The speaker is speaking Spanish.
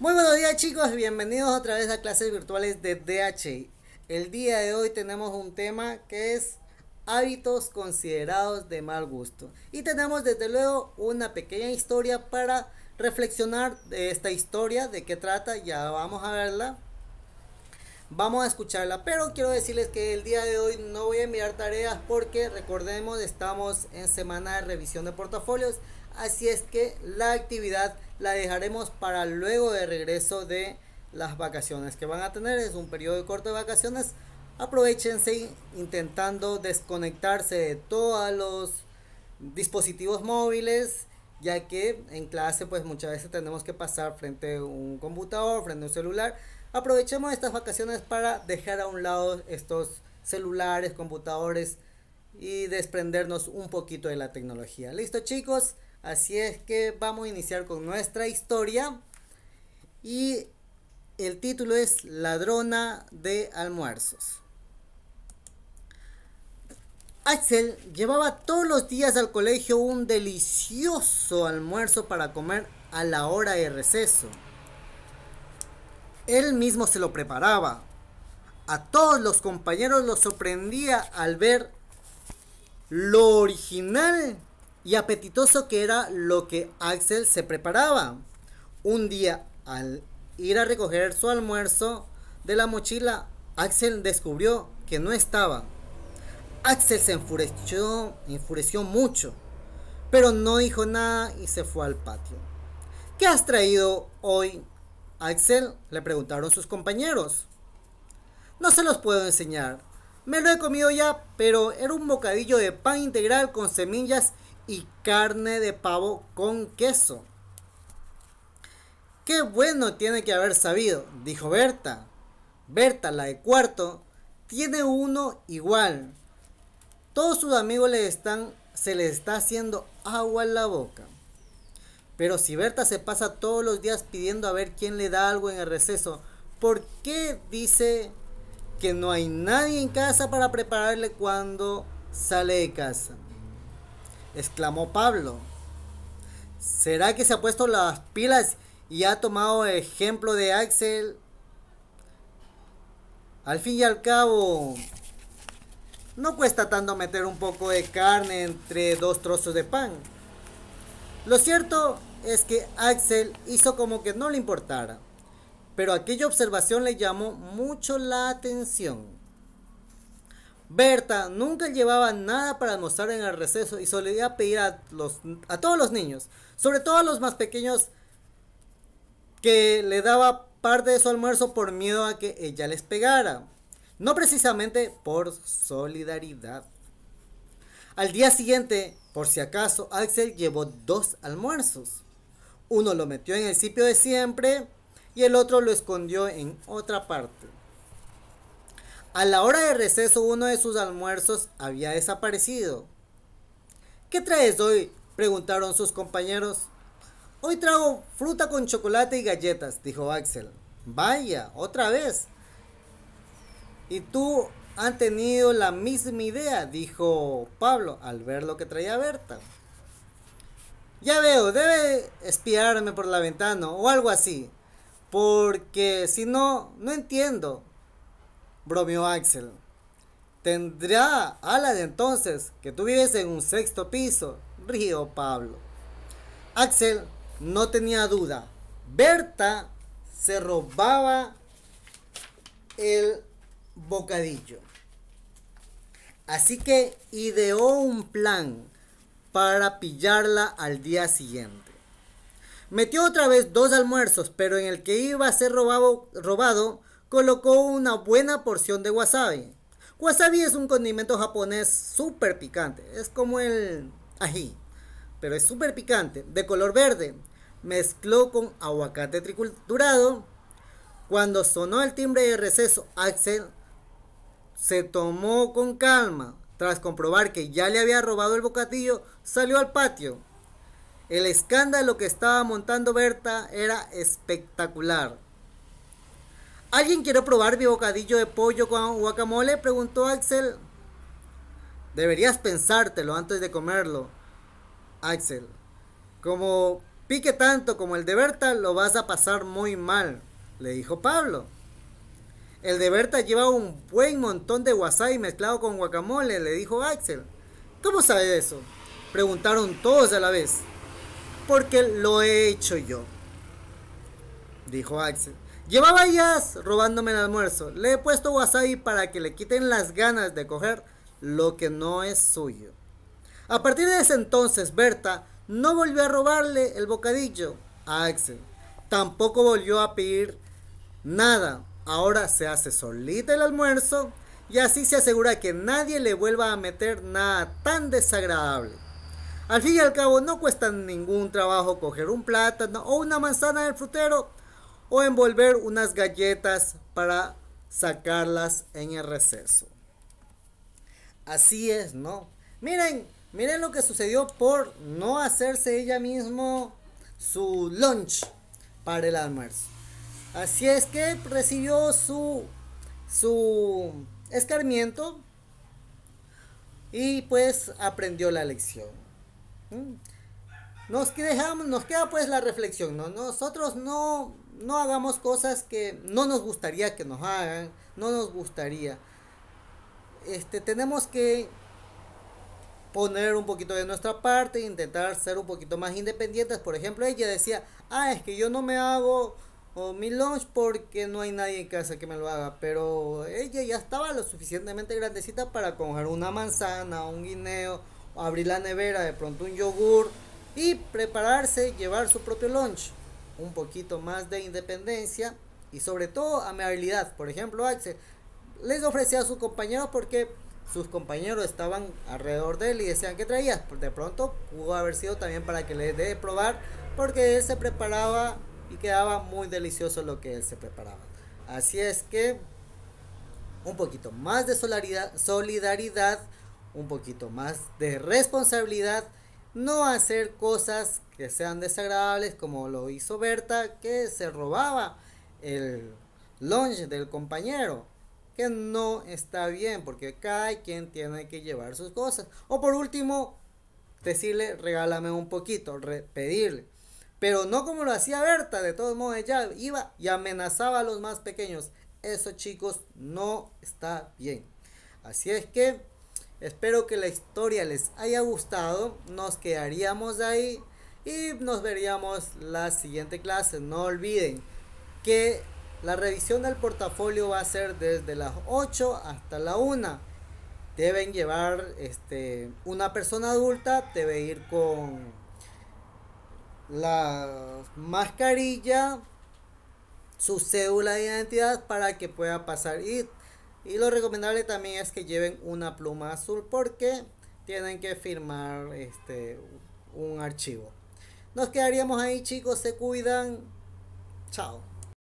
Muy buenos días chicos, bienvenidos otra vez a clases virtuales de DHI. El día de hoy tenemos un tema que es hábitos considerados de mal gusto. Y tenemos desde luego una pequeña historia para reflexionar de esta historia, de qué trata, ya vamos a verla. Vamos a escucharla, pero quiero decirles que el día de hoy no voy a enviar tareas porque recordemos estamos en semana de revisión de portafolios, así es que la actividad la dejaremos para luego de regreso de las vacaciones que van a tener. Es un periodo de corto de vacaciones. Aprovechense intentando desconectarse de todos los dispositivos móviles, ya que en clase pues muchas veces tenemos que pasar frente a un computador, frente a un celular. Aprovechemos estas vacaciones para dejar a un lado estos celulares, computadores y desprendernos un poquito de la tecnología. ¿Listo chicos? Así es que vamos a iniciar con nuestra historia. Y el título es Ladrona de Almuerzos. Axel llevaba todos los días al colegio un delicioso almuerzo para comer a la hora de receso. Él mismo se lo preparaba. A todos los compañeros los sorprendía al ver lo original y apetitoso que era lo que Axel se preparaba. Un día, al ir a recoger su almuerzo de la mochila, Axel descubrió que no estaba. Axel se enfureció, enfureció mucho, pero no dijo nada y se fue al patio. ¿Qué has traído hoy, Axel? le preguntaron sus compañeros. No se los puedo enseñar. Me lo he comido ya, pero era un bocadillo de pan integral con semillas y carne de pavo con queso. Qué bueno tiene que haber sabido, dijo Berta. Berta, la de cuarto, tiene uno igual. Todos sus amigos le están, se le está haciendo agua en la boca. Pero si Berta se pasa todos los días pidiendo a ver quién le da algo en el receso, ¿por qué dice que no hay nadie en casa para prepararle cuando sale de casa? exclamó Pablo. ¿Será que se ha puesto las pilas y ha tomado ejemplo de Axel? Al fin y al cabo, no cuesta tanto meter un poco de carne entre dos trozos de pan. Lo cierto es que Axel hizo como que no le importara, pero aquella observación le llamó mucho la atención. Berta nunca llevaba nada para mostrar en el receso y solía pedir a, a todos los niños, sobre todo a los más pequeños, que le daba parte de su almuerzo por miedo a que ella les pegara. No precisamente por solidaridad. Al día siguiente, por si acaso, Axel llevó dos almuerzos. Uno lo metió en el sitio de siempre y el otro lo escondió en otra parte. A la hora de receso uno de sus almuerzos había desaparecido. ¿Qué traes hoy? preguntaron sus compañeros. Hoy trago fruta con chocolate y galletas, dijo Axel. Vaya, otra vez. Y tú han tenido la misma idea, dijo Pablo al ver lo que traía Berta. Ya veo, debe espiarme por la ventana o algo así, porque si no, no entiendo bromeó Axel. Tendrá alas entonces que tú vives en un sexto piso, río Pablo. Axel no tenía duda. Berta se robaba el bocadillo. Así que ideó un plan para pillarla al día siguiente. Metió otra vez dos almuerzos, pero en el que iba a ser robado, robado colocó una buena porción de wasabi. Wasabi es un condimento japonés súper picante, es como el ají, pero es súper picante, de color verde. Mezcló con aguacate triculturado. Cuando sonó el timbre de receso, Axel se tomó con calma. Tras comprobar que ya le había robado el bocadillo, salió al patio. El escándalo que estaba montando Berta era espectacular. ¿Alguien quiere probar mi bocadillo de pollo con guacamole? Preguntó Axel. Deberías pensártelo antes de comerlo. Axel, como pique tanto como el de Berta, lo vas a pasar muy mal, le dijo Pablo. El de Berta lleva un buen montón de wasabi mezclado con guacamole, le dijo Axel. ¿Cómo sabe eso? Preguntaron todos a la vez. Porque lo he hecho yo, dijo Axel. Llevaba ellas robándome el almuerzo. Le he puesto wasabi para que le quiten las ganas de coger lo que no es suyo. A partir de ese entonces, Berta no volvió a robarle el bocadillo a Axel. Tampoco volvió a pedir nada. Ahora se hace solita el almuerzo y así se asegura que nadie le vuelva a meter nada tan desagradable. Al fin y al cabo no cuesta ningún trabajo coger un plátano o una manzana del frutero o envolver unas galletas para sacarlas en el receso. Así es, ¿no? Miren, miren lo que sucedió por no hacerse ella misma su lunch para el almuerzo. Así es que recibió su su escarmiento y pues aprendió la lección. ¿Mm? Nos quedamos, nos queda pues la reflexión, ¿no? Nosotros no no hagamos cosas que no nos gustaría que nos hagan, no nos gustaría. Este, tenemos que poner un poquito de nuestra parte, intentar ser un poquito más independientes. Por ejemplo, ella decía, ah, es que yo no me hago mi lunch porque no hay nadie en casa que me lo haga. Pero ella ya estaba lo suficientemente grandecita para coger una manzana, un guineo, abrir la nevera, de pronto un yogur y prepararse, llevar su propio lunch un poquito más de independencia y sobre todo amabilidad. Por ejemplo, Axel les ofrecía a sus compañeros porque sus compañeros estaban alrededor de él y decían que traía pues, De pronto pudo haber sido también para que les dé probar porque él se preparaba y quedaba muy delicioso lo que él se preparaba. Así es que un poquito más de solidaridad, un poquito más de responsabilidad no hacer cosas que sean desagradables como lo hizo Berta que se robaba el lunch del compañero que no está bien porque cada quien tiene que llevar sus cosas o por último decirle regálame un poquito pedirle pero no como lo hacía Berta de todos modos ella iba y amenazaba a los más pequeños eso chicos no está bien así es que Espero que la historia les haya gustado. Nos quedaríamos ahí y nos veríamos la siguiente clase. No olviden que la revisión del portafolio va a ser desde las 8 hasta la 1. Deben llevar este, una persona adulta, debe ir con la mascarilla, su cédula de identidad para que pueda pasar. Y y lo recomendable también es que lleven una pluma azul porque tienen que firmar este, un archivo. Nos quedaríamos ahí chicos, se cuidan. Chao.